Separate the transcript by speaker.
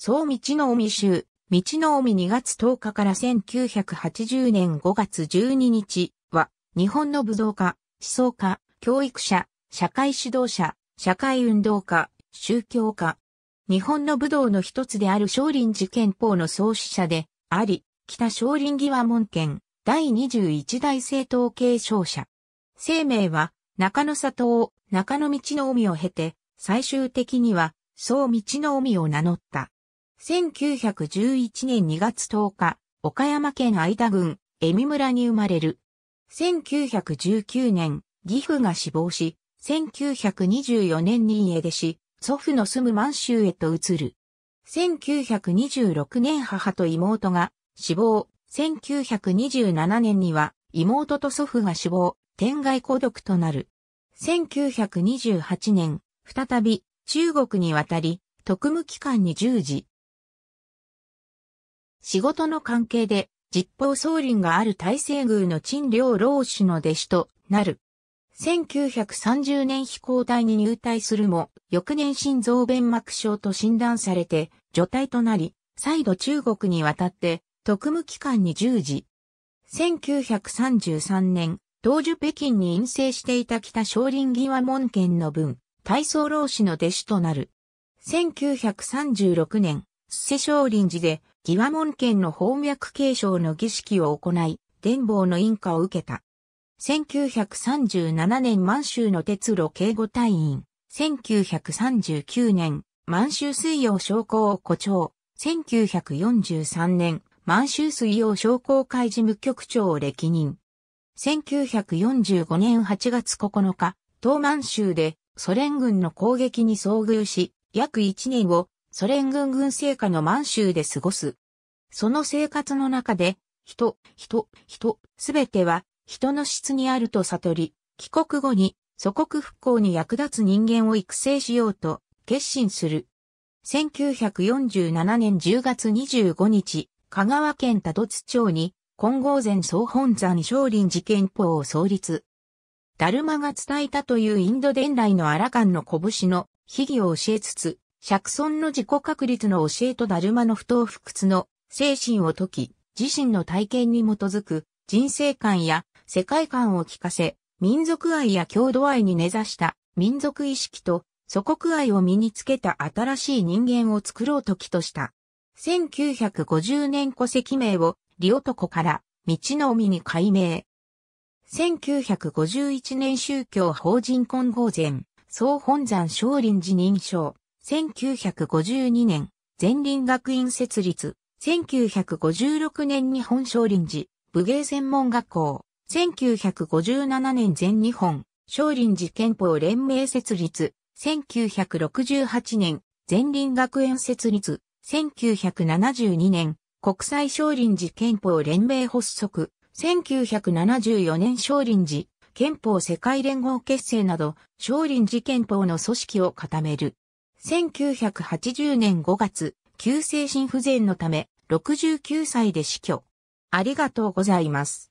Speaker 1: 総道の海州、道の海2月10日から1980年5月12日は、日本の武道家、思想家、教育者、社会指導者、社会運動家、宗教家。日本の武道の一つである少林寺憲法の創始者であり、北少林義和門県第21代政党継承者。生命は中野里を中野道の海を経て、最終的には総道の海を名乗った。1911年2月10日、岡山県相田郡、恵美村に生まれる。1919年、義父が死亡し、1924年に家出し、祖父の住む満州へと移る。1926年母と妹が死亡、1927年には妹と祖父が死亡、天外孤独となる。1928年、再び中国に渡り、特務機関に従事。仕事の関係で、実法総林がある大西宮の陳良老子の弟子となる。1930年飛行隊に入隊するも、翌年心臓弁膜症と診断されて、除隊となり、再度中国に渡って、特務機関に従事。1933年、当時北京に陰性していた北少林際門県の分、大僧老子の弟子となる。1936年、瀬少林寺で義和門県の法脈継承の儀式を行い、伝法の印下を受けた。1937年満州の鉄路警護隊員、1939年、満州水曜商工を誇張、1943年、満州水曜商工会事務局長を歴任。1945年8月9日、東満州でソ連軍の攻撃に遭遇し、約1年をソ連軍軍政下の満州で過ごす。その生活の中で、人、人、人、すべては、人の質にあると悟り、帰国後に、祖国復興に役立つ人間を育成しようと、決心する。1947年10月25日、香川県多度津町に、金剛前総本山少林寺憲法を創立。ダルマが伝えたというインド伝来の荒ンの拳の秘技を教えつつ、釈尊の自己確立の教えとダルマの不当不屈の精神を解き、自身の体験に基づく人生観や世界観を聞かせ、民族愛や郷土愛に根ざした民族意識と祖国愛を身につけた新しい人間を作ろうときとした。1950年戸籍名をリオトコから道の海に改名。1951年宗教法人混合前、総本山少林寺認証。1952年、全林学院設立、1956年日本少林寺、武芸専門学校、1957年全日本、少林寺憲法連盟設立、1968年、全林学園設立、1972年、国際少林寺憲法連盟発足、1974年少林寺、憲法世界連合結成など、少林寺憲法の組織を固める。1980年5月、急性心不全のため、69歳で死去。ありがとうございます。